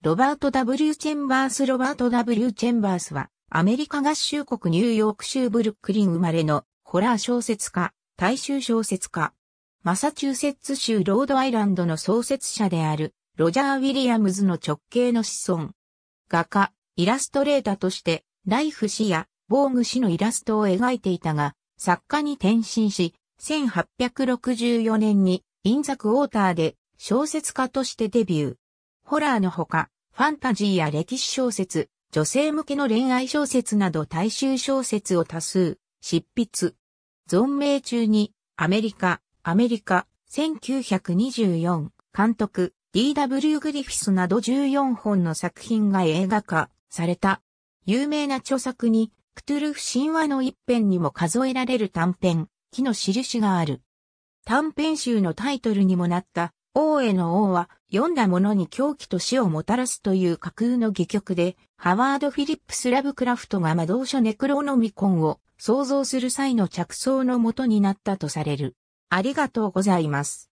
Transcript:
ロバート・ W・ チェンバース・ロバート・ W・ チェンバースは、アメリカ合衆国ニューヨーク州ブルックリン生まれのホラー小説家、大衆小説家。マサチューセッツ州ロードアイランドの創設者である、ロジャー・ウィリアムズの直系の子孫。画家、イラストレーターとして、ライフ氏や、防具氏のイラストを描いていたが、作家に転身し、1864年に、インザクウォーターで小説家としてデビュー。ホラーのほか、ファンタジーや歴史小説、女性向けの恋愛小説など大衆小説を多数、執筆。存命中に、アメリカ、アメリカ、1924、監督、D.W. グリフィスなど14本の作品が映画化された。有名な著作に、クトゥルフ神話の一編にも数えられる短編、木の印がある。短編集のタイトルにもなった、王への王は読んだ者に狂気と死をもたらすという架空の戯曲で、ハワード・フィリップス・ラブクラフトが魔導書ネクロノミコンを創造する際の着想のもとになったとされる。ありがとうございます。